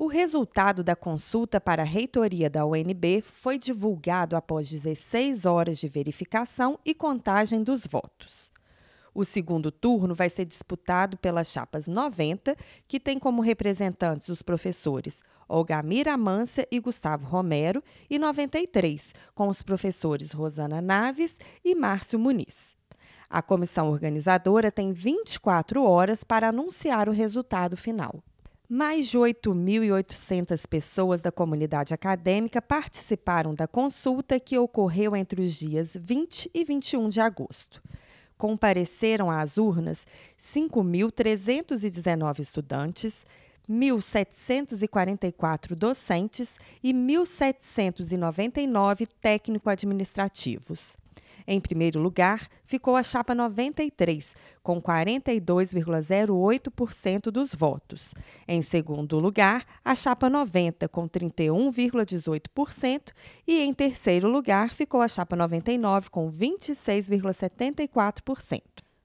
O resultado da consulta para a reitoria da UNB foi divulgado após 16 horas de verificação e contagem dos votos. O segundo turno vai ser disputado pelas chapas 90, que tem como representantes os professores Olgamir Amância e Gustavo Romero, e 93, com os professores Rosana Naves e Márcio Muniz. A comissão organizadora tem 24 horas para anunciar o resultado final. Mais de 8.800 pessoas da comunidade acadêmica participaram da consulta que ocorreu entre os dias 20 e 21 de agosto. Compareceram às urnas 5.319 estudantes, 1.744 docentes e 1.799 técnico-administrativos. Em primeiro lugar, ficou a chapa 93, com 42,08% dos votos. Em segundo lugar, a chapa 90, com 31,18%. E em terceiro lugar, ficou a chapa 99, com 26,74%.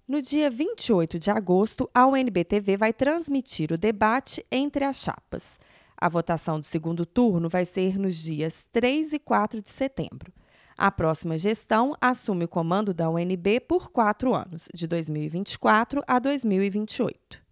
No dia 28 de agosto, a UNBTV vai transmitir o debate entre as chapas. A votação do segundo turno vai ser nos dias 3 e 4 de setembro. A próxima gestão assume o comando da UNB por quatro anos, de 2024 a 2028.